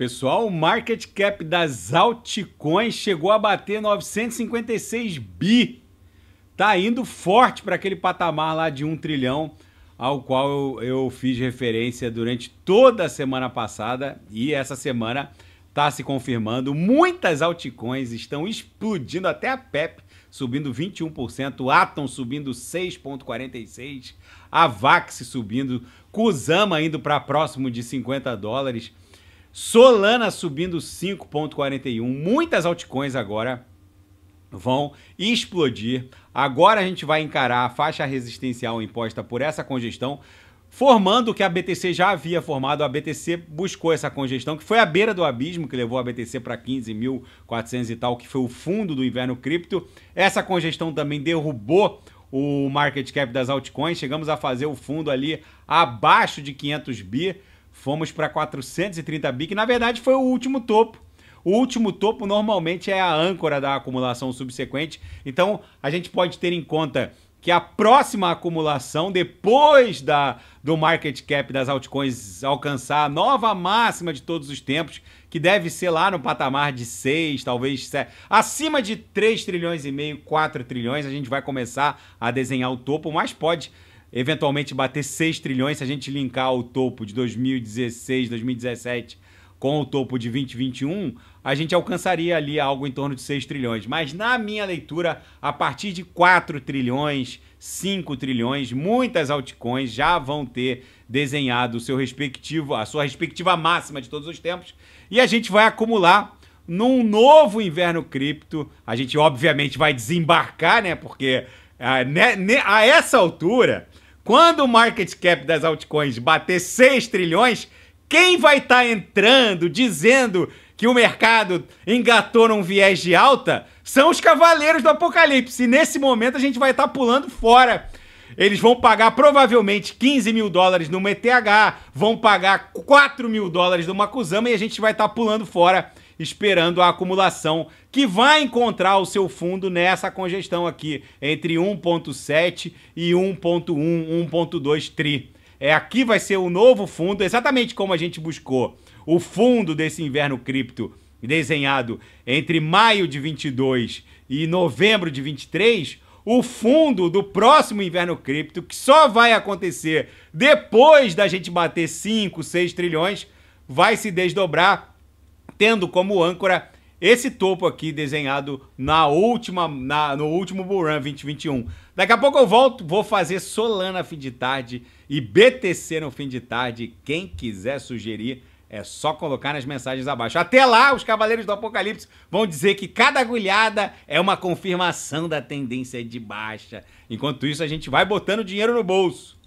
Pessoal, o market cap das altcoins chegou a bater 956 bi. Tá indo forte para aquele patamar lá de 1 trilhão, ao qual eu, eu, fiz referência durante toda a semana passada e essa semana tá se confirmando. Muitas altcoins estão explodindo, até a PEP subindo 21%, Atom subindo 6.46, a Vax subindo, Kusama indo para próximo de 50 dólares. Solana subindo 5,41. Muitas altcoins agora vão explodir. Agora a gente vai encarar a faixa resistencial imposta por essa congestão, formando o que a BTC já havia formado. A BTC buscou essa congestão, que foi a beira do abismo, que levou a BTC para 15.400 e tal, que foi o fundo do inverno cripto. Essa congestão também derrubou o market cap das altcoins. Chegamos a fazer o fundo ali abaixo de 500 bi. Fomos para 430 bi, que na verdade foi o último topo. O último topo normalmente é a âncora da acumulação subsequente. Então, a gente pode ter em conta que a próxima acumulação, depois da, do market cap das altcoins alcançar a nova máxima de todos os tempos, que deve ser lá no patamar de 6, talvez 7, acima de 3 trilhões e meio, 4 trilhões, a gente vai começar a desenhar o topo, mas pode eventualmente bater 6 trilhões, se a gente linkar o topo de 2016, 2017 com o topo de 2021, a gente alcançaria ali algo em torno de 6 trilhões. Mas na minha leitura, a partir de 4 trilhões, 5 trilhões, muitas altcoins já vão ter desenhado seu respectivo, a sua respectiva máxima de todos os tempos, e a gente vai acumular num novo inverno cripto. A gente obviamente vai desembarcar, né? Porque a, ah, ne, né, né, a essa altura, quando o market cap das altcoins bater 6 trilhões, quem vai estar tá entrando dizendo que o mercado engatou num viés de alta são os cavaleiros do apocalipse. E nesse momento a gente vai estar tá pulando fora. Eles vão pagar provavelmente 15 mil dólares no ETH, vão pagar 4 mil dólares no Macuzama e a gente vai estar tá pulando fora esperando a acumulação que vai encontrar o seu fundo nessa congestão aqui, entre 1.7 e 1.1, 1.2 tri. É, aqui vai ser o novo fundo, exatamente como a gente buscou o fundo desse inverno cripto desenhado entre maio de 22 e novembro de 23, o fundo do próximo inverno cripto, que só vai acontecer depois da gente bater 5, 6 trilhões, vai se desdobrar tendo como âncora esse topo aqui desenhado na última, na, no último Bull Run 2021. Daqui a pouco eu volto, vou fazer Solana fim de tarde e BTC no fim de tarde. Quem quiser sugerir, é só colocar nas mensagens abaixo. Até lá, os Cavaleiros do Apocalipse vão dizer que cada agulhada é uma confirmação da tendência de baixa. Enquanto isso, a gente vai botando dinheiro no bolso.